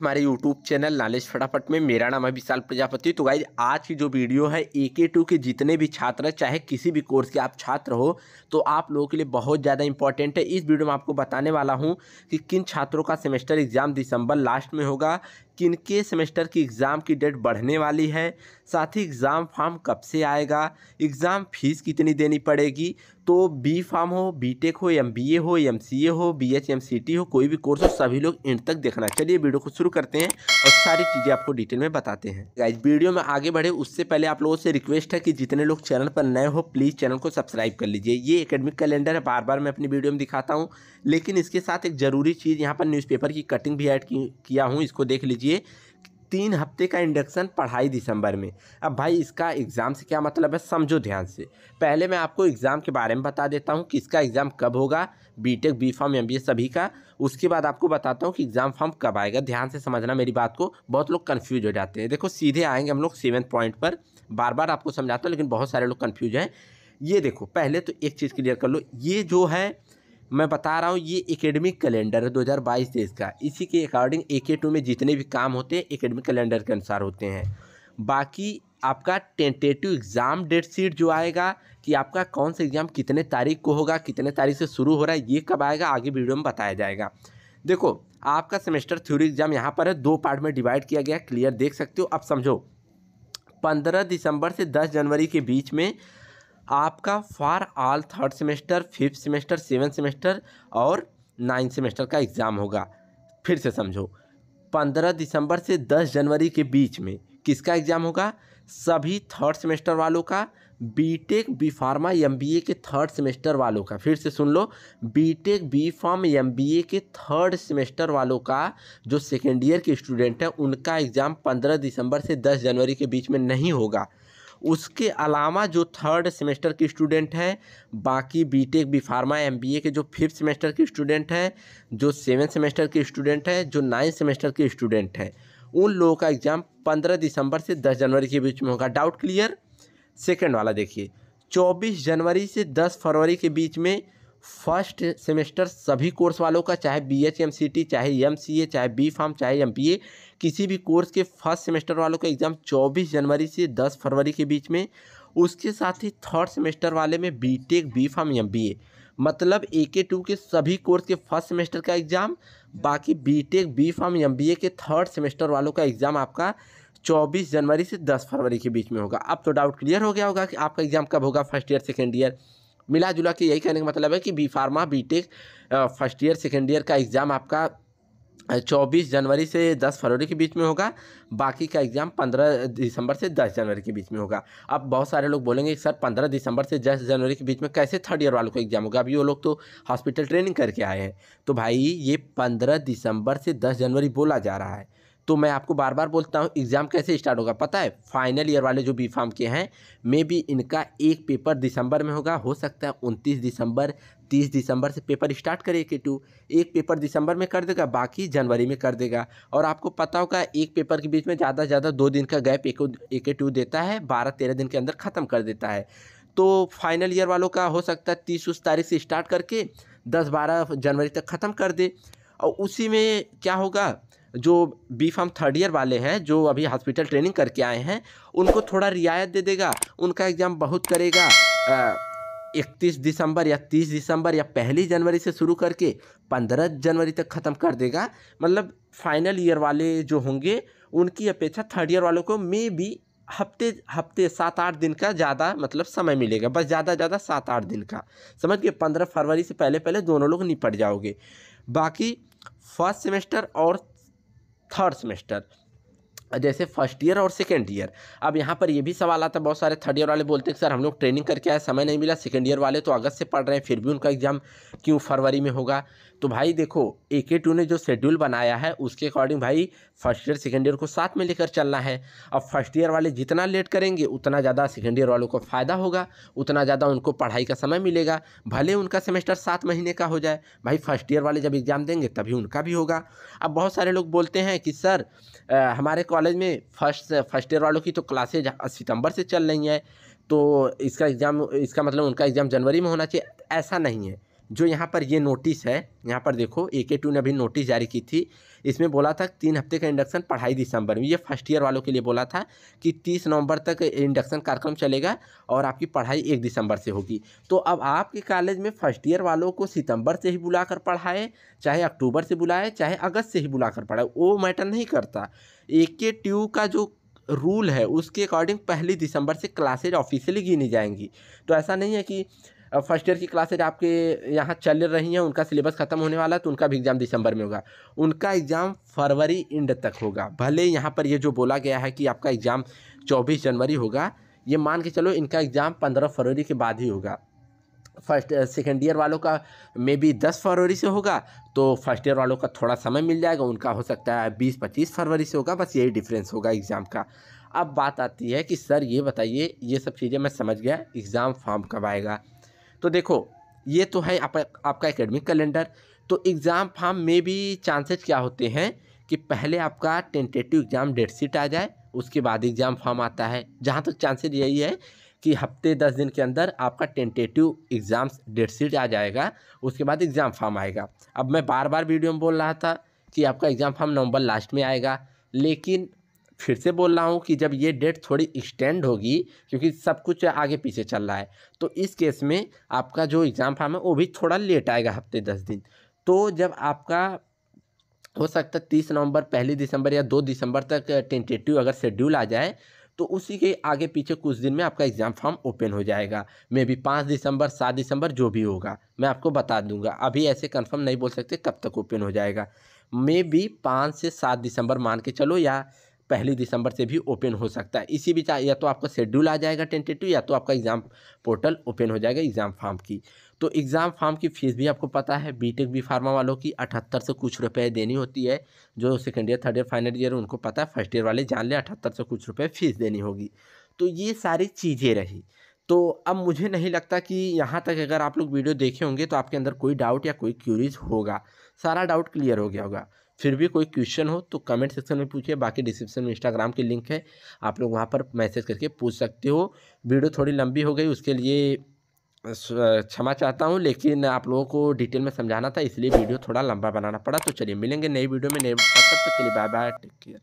हमारे YouTube channel knowledge फटाफट में मेरा नाम है विशाल प्रजापति तो गाइज आज की जो वीडियो है ए के टू के जितने भी छात्र चाहे किसी भी कोर्स के आप छात्र हो तो आप लोगों के लिए बहुत ज़्यादा इंपॉर्टेंट है इस वीडियो में आपको बताने वाला हूँ कि किन छात्रों का सेमेस्टर एग्जाम दिसंबर लास्ट में होगा किनके सेमेस्टर की एग्ज़ाम की डेट बढ़ने वाली है साथ ही एग्ज़ाम फॉर्म कब से आएगा एग्ज़ाम फीस कितनी देनी पड़ेगी तो बी फार्म हो बीटेक हो एम बी ए हो एम सी ए हो B H M C T हो कोई भी कोर्स हो सभी लोग इंड तक देखना चलिए वीडियो को शुरू करते हैं और सारी चीज़ें आपको डिटेल में बताते हैं गाइज वीडियो में आगे बढ़े उससे पहले आप लोगों से रिक्वेस्ट है कि जितने लोग चैनल पर नए हो प्लीज़ चैनल को सब्सक्राइब कर लीजिए ये एकेडमिक कैलेंडर है बार बार मैं अपनी वीडियो में दिखाता हूँ लेकिन इसके साथ एक ज़रूरी चीज़ यहाँ पर न्यूज़पेपर की कटिंग भी ऐड किया हूँ इसको देख लीजिए कीजिए तीन हफ्ते का इंडक्शन पढ़ाई दिसंबर में अब भाई इसका एग्ज़ाम से क्या मतलब है समझो ध्यान से पहले मैं आपको एग्ज़ाम के बारे में बता देता हूँ कि इसका एग्ज़ाम कब होगा बीटेक बी फॉर्म एम सभी का उसके बाद आपको बताता हूँ कि एग्ज़ाम फॉर्म कब आएगा ध्यान से समझना मेरी बात को बहुत लोग कन्फ्यूज हो जाते हैं देखो सीधे आएंगे हम लोग सेवन पॉइंट पर बार बार आपको समझाता हूँ लेकिन बहुत सारे लोग कन्फ्यूज हैं ये देखो पहले तो एक चीज़ क्लियर कर लो ये जो है मैं बता रहा हूँ ये एकेडमिक कैलेंडर है दो तेईस का इसी के अकॉर्डिंग ए के टू में जितने भी काम होते हैं एकेडमिक कैलेंडर के अनुसार होते हैं बाकी आपका टेंटेटिव एग्ज़ाम डेट शीट जो आएगा कि आपका कौन सा एग्ज़ाम कितने तारीख को होगा कितने तारीख से शुरू हो रहा है ये कब आएगा आगे वीडियो में बताया जाएगा देखो आपका सेमेस्टर थ्योरी एग्ज़ाम यहाँ पर है दो पार्ट में डिवाइड किया गया क्लियर देख सकते हो अब समझो पंद्रह दिसंबर से दस जनवरी के बीच में आपका for all third semester fifth semester seven semester और नाइन्थ सेमेस्टर का एग्ज़ाम होगा फिर से समझो पंद्रह दिसंबर से दस जनवरी के बीच में किसका एग्ज़ाम होगा सभी थर्ड सेमेस्टर वालों का बीटेक बी फार्मा एमबीए के थर्ड सेमेस्टर वालों का फिर से सुन लो बीटेक बी फार्म एमबीए के थर्ड सेमेस्टर वालों का जो सेकेंड ईयर के स्टूडेंट है उनका एग्ज़ाम पंद्रह दिसंबर से दस जनवरी के बीच में नहीं होगा उसके अलावा जो थर्ड सेमेस्टर के स्टूडेंट हैं बाकी बीटेक बी फार्मा एम के जो फिफ्थ सेमेस्टर के स्टूडेंट हैं जो सेवन सेमेस्टर के स्टूडेंट हैं जो नाइन्थ सेमेस्टर के स्टूडेंट हैं उन लोगों का एग्ज़ाम पंद्रह दिसंबर से दस जनवरी के बीच में होगा डाउट क्लियर सेकेंड वाला देखिए चौबीस जनवरी से दस फरवरी के बीच में फर्स्ट सेमेस्टर सभी कोर्स वालों का चाहे B H M C T चाहे एम सी ए चाहे बी फार्म चाहे एम पी ए किसी भी कोर्स के फर्स्ट सेमेस्टर वालों का एग्ज़ाम 24 जनवरी से 10 फरवरी के बीच में उसके साथ ही थर्ड सेमेस्टर वाले में B tech B pharm M B A मतलब ए के टू के सभी कोर्स के फर्स्ट सेमेस्टर का एग्ज़ाम बाकी B tech B pharm M B A के थर्ड सेमेस्टर वालों का एग्ज़ाम आपका चौबीस जनवरी से दस फरवरी के बीच में होगा अब तो डाउट क्लियर हो गया होगा कि आपका एग्ज़ाम कब होगा फर्स्ट ईयर सेकेंड ईयर मिला जुला के यही कहने का मतलब है कि B pharma B tech first year second year का एग्ज़ाम आपका चौबीस जनवरी से दस फरवरी के बीच में होगा बाकी का एग्ज़ाम पंद्रह दिसंबर से दस जनवरी के बीच में होगा अब बहुत सारे लोग बोलेंगे सर पंद्रह दिसंबर से दस जनवरी के बीच में कैसे थर्ड ईयर वालों को एग्ज़ाम होगा अभी वो लोग तो हॉस्पिटल ट्रेनिंग करके आए हैं तो भाई ये पंद्रह दिसंबर से दस जनवरी बोला जा रहा है तो मैं आपको बार बार बोलता हूँ एग्ज़ाम कैसे स्टार्ट होगा पता है फाइनल ईयर वाले जो बी फार्म के हैं मे बी इनका एक पेपर दिसंबर में होगा हो सकता है उनतीस दिसंबर तीस दिसंबर से पेपर स्टार्ट करे के टू एक पेपर दिसंबर में कर देगा बाकी जनवरी में कर देगा और आपको पता होगा एक पेपर के बीच में ज़्यादा से ज़्यादा दो दिन का गैप एक एक टू देता है बारह तेरह दिन के अंदर ख़त्म कर देता है तो फाइनल ईयर वालों का हो सकता है तीस उस तारीख से स्टार्ट करके दस बारह जनवरी तक ख़त्म कर दे और उसी में क्या होगा जो बी फार्म थर्ड ईयर वाले हैं जो अभी हॉस्पिटल ट्रेनिंग करके आए हैं उनको थोड़ा रियायत दे देगा उनका एग्ज़ाम बहुत करेगा इकतीस दिसंबर या तीस दिसंबर या पहली जनवरी से शुरू करके पंद्रह जनवरी तक ख़त्म कर देगा मतलब फाइनल ईयर वाले जो होंगे उनकी अपेक्षा थर्ड ईयर वालों को मे भी हफ्ते हफ्ते सात आठ दिन का ज़्यादा मतलब समय मिलेगा बस ज़्यादा ज़्यादा सात आठ दिन का समझ गए पंद्रह फरवरी से पहले पहले दोनों लोग निपट जाओगे बाकी फर्स्ट सेमेस्टर और থার্ড সেমিস্টার जैसे फर्स्ट ईयर और सेकेंड ईयर अब यहाँ पर ये भी सवाल आता है बहुत सारे थर्ड ईयर वाले बोलते हैं सर हम लोग ट्रेनिंग करके आए समय नहीं मिला सेकेंड ईयर वाले तो अगस्त से पढ़ रहे हैं फिर भी उनका एग्ज़ाम क्यों फरवरी में होगा तो भाई देखो ए के टू ने जो शेड्यूल बनाया है उसके अकॉर्डिंग भाई फर्स्ट ईयर सेकेंड ईयर को साथ में लेकर चलना है अब फर्स्ट ईयर वाले जितना लेट करेंगे उतना ज़्यादा सेकेंड ईयर वालों को फ़ायदा होगा उतना ज़्यादा उनको पढ़ाई का समय मिलेगा भले उनका सेमेस्टर सात महीने का हो जाए भाई फर्स्ट ईयर वाले जब एग्ज़ाम देंगे तभी उनका भी होगा अब बहुत सारे लोग बोलते हैं कि सर हमारे कॉलेज में फर्स्ट फर्स्ट ईयर वालों की तो क्लासेज सितंबर से चल रही हैं तो इसका एग्ज़ाम इसका मतलब उनका एग्ज़ाम जनवरी में होना चाहिए ऐसा नहीं है जो यहाँ पर ये नोटिस है यहाँ पर देखो ए के टू ने अभी नोटिस जारी की थी इसमें बोला था तीन हफ्ते का इंडक्शन पढ़ाई दिसंबर में ये फर्स्ट ईयर वालों के लिए बोला था कि तीस नवंबर तक इंडक्शन कार्यक्रम चलेगा और आपकी पढ़ाई एक दिसंबर से होगी तो अब आपके कॉलेज में फर्स्ट ईयर वालों को सितंबर से ही बुला कर पढ़ाए चाहे अक्टूबर से बुलाए चाहे अगस्त से ही बुला कर पढ़ाए वो मैटर नहीं करता ए के ट्यू का जो रूल है उसके अकॉर्डिंग पहली दिसंबर से क्लासेज ऑफिशियली गिनी जाएंगी तो ऐसा नहीं है कि फर्स्ट ईयर की क्लासेज आपके यहाँ चल रही हैं उनका सिलेबस ख़त्म होने वाला है तो उनका भी एग्ज़ाम दिसंबर में होगा उनका एग्ज़ाम फरवरी एंड तक होगा भले यहाँ पर ये जो बोला गया है कि आपका एग्ज़ाम चौबीस जनवरी होगा ये मान के चलो इनका एग्ज़ाम पंद्रह फरवरी के बाद ही होगा फर्स्ट सेकेंड ईयर वालों का मे बी दस फरवरी से होगा तो फर्स्ट ईयर वालों का थोड़ा समय मिल जाएगा उनका हो सकता है बीस पच्चीस फरवरी से होगा बस यही डिफरेंस होगा एग्ज़ाम का अब बात आती है कि सर ये बताइए ये सब चीज़ें मैं समझ गया एग्ज़ाम फॉर्म कब आएगा तो देखो ये तो है आप, आपका एकेडमिक कैलेंडर तो एग्ज़ाम फॉर्म में भी चांसेस क्या होते हैं कि पहले आपका टेंटेटिव एग्ज़ाम डेट शीट आ जाए उसके बाद एग्ज़ाम फॉर्म आता है जहाँ तक तो चांसेस यही है कि हफ्ते दस दिन के अंदर आपका टेंटेटिव एग्ज़ाम डेट शीट आ जाएगा उसके बाद एग्ज़ाम फॉर्म आएगा अब मैं बार बार वीडियो में बोल रहा था कि आपका एग्ज़ाम फॉर्म नवंबर लास्ट में आएगा लेकिन फिर से बोल रहा हूँ कि जब ये डेट थोड़ी एक्सटेंड होगी क्योंकि सब कुछ आगे पीछे चल रहा है तो इस केस में आपका जो एग्ज़ाम फॉर्म है वो भी थोड़ा लेट आएगा हफ्ते दस दिन तो जब आपका हो सकता है तीस नवंबर पहली दिसंबर या दो दिसंबर तक टेंटेटिव अगर शेड्यूल आ जाए तो उसी के आगे पीछे कुछ दिन में आपका एग्ज़ाम फॉर्म ओपन हो जाएगा मे बी पाँच दिसंबर सात दिसंबर जो भी होगा मैं आपको बता दूंगा अभी ऐसे कंफर्म नहीं बोल सकते कब तक ओपन हो जाएगा मे बी पाँच से सात दिसंबर मान के चलो या पहली दिसंबर से भी ओपन हो सकता है इसी बीच या तो आपका शेड्यूल आ जाएगा टेंटेटिव या तो आपका एग्ज़ाम पोर्टल ओपन हो जाएगा एग्ज़ाम फार्म की तो एग्ज़ाम फार्म की फ़ीस भी आपको पता है बीटेक बी फार्मा वालों की अठहत्तर से कुछ रुपए देनी होती है जो second year third year final year उनको पता है फर्स्ट ईयर वाले जान लें अठहत्तर से कुछ रुपये फ़ीस देनी होगी तो ये सारी चीज़ें रही तो अब मुझे नहीं लगता कि यहाँ तक अगर आप लोग वीडियो देखे होंगे तो आपके अंदर कोई डाउट या कोई क्यूरीज होगा सारा डाउट क्लियर हो गया होगा फिर भी कोई क्वेश्चन हो तो कमेंट सेक्शन में पूछिए बाकी डिस्क्रिप्शन में इंस्टाग्राम की लिंक है आप लोग वहाँ पर मैसेज करके पूछ सकते हो वीडियो थोड़ी लंबी हो गई उसके लिए क्षमा चाहता हूँ लेकिन आप लोगों को डिटेल में समझाना था इसलिए वीडियो थोड़ा लंबा बनाना पड़ा तो चलिए मिलेंगे नई वीडियो में नए तब तक के लिए बाय बाय टेक केयर